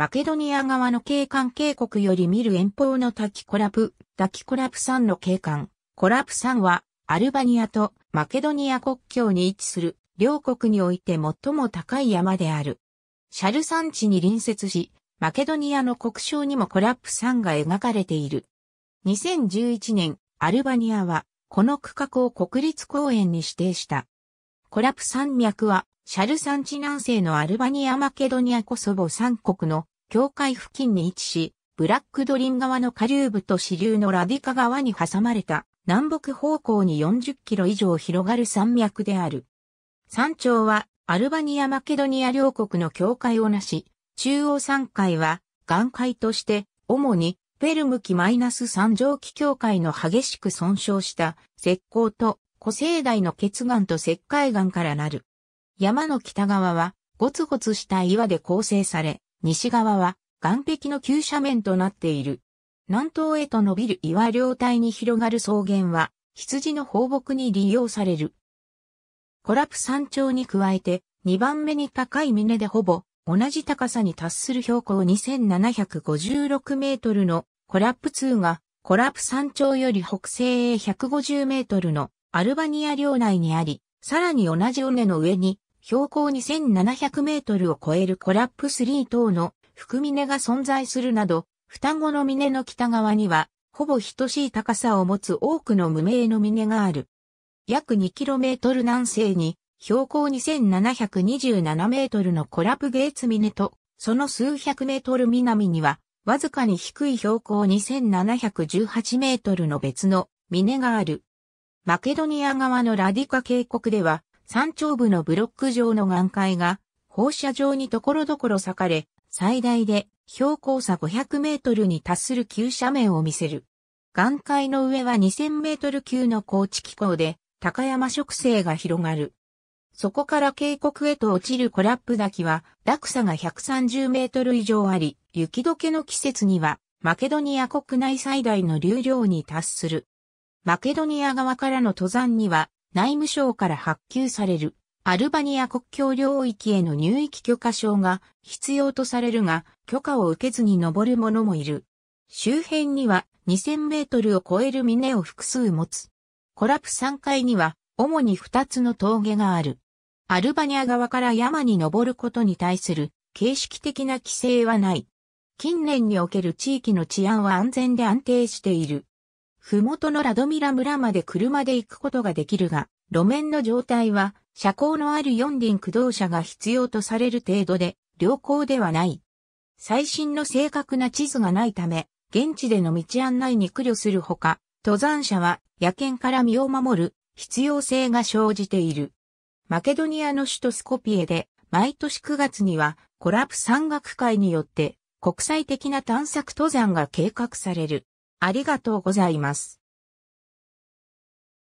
マケドニア側の警官渓谷より見る遠方の滝コラプ、滝コラプ3の景観。コラプ3は、アルバニアとマケドニア国境に位置する、両国において最も高い山である。シャル山地に隣接し、マケドニアの国章にもコラプ3が描かれている。2011年、アルバニアは、この区画を国立公園に指定した。コラプ山脈は、シャル山地南西のアルバニア・マケドニア・コソボ三国の境界付近に位置し、ブラックドリン川の下流部と支流のラディカ川に挟まれた南北方向に40キロ以上広がる山脈である。山頂はアルバニア・マケドニア両国の境界をなし、中央山海は岩界として主にペルムキマイナス三蒸気境界の激しく損傷した石膏と古生代の血岩と石灰岩からなる。山の北側はゴツゴツした岩で構成され、西側は岩壁の急斜面となっている。南東へと伸びる岩両帯に広がる草原は、羊の放牧に利用される。コラプ山頂に加えて、2番目に高い峰でほぼ同じ高さに達する標高2756メートルのコラップ2がコラップ山頂より北西へ150メートルのアルバニア領内にあり、さらに同じ尾根の上に標高2700メートルを超えるコラップ3等の福峰が存在するなど、双子の峰の北側には、ほぼ等しい高さを持つ多くの無名の峰がある。約2トル南西に、標高2727メートルのコラプゲーツ峰と、その数百メートル南には、わずかに低い標高2718メートルの別の峰がある。マケドニア側のラディカ渓谷では、山頂部のブロック状の岩塊が放射状に所々裂かれ、最大で標高差500メートルに達する急斜面を見せる。岩塊の上は2000メートル級の高地気候で、高山植生が広がる。そこから渓谷へと落ちるコラップ滝は、落差が130メートル以上あり、雪解けの季節には、マケドニア国内最大の流量に達する。マケドニア側からの登山には、内務省から発給されるアルバニア国境領域への入域許可証が必要とされるが、許可を受けずに登る者もいる。周辺には2000メートルを超える峰を複数持つ。コラプ3階には主に2つの峠がある。アルバニア側から山に登ることに対する形式的な規制はない。近年における地域の治安は安全で安定している。ふもとのラドミラ村まで車で行くことができるが、路面の状態は、車高のある四輪駆動車が必要とされる程度で、良好ではない。最新の正確な地図がないため、現地での道案内に苦慮するほか、登山者は野犬から身を守る必要性が生じている。マケドニアの首都スコピエで、毎年9月にはコラプ山岳会によって国際的な探索登山が計画される。ありがとうございます。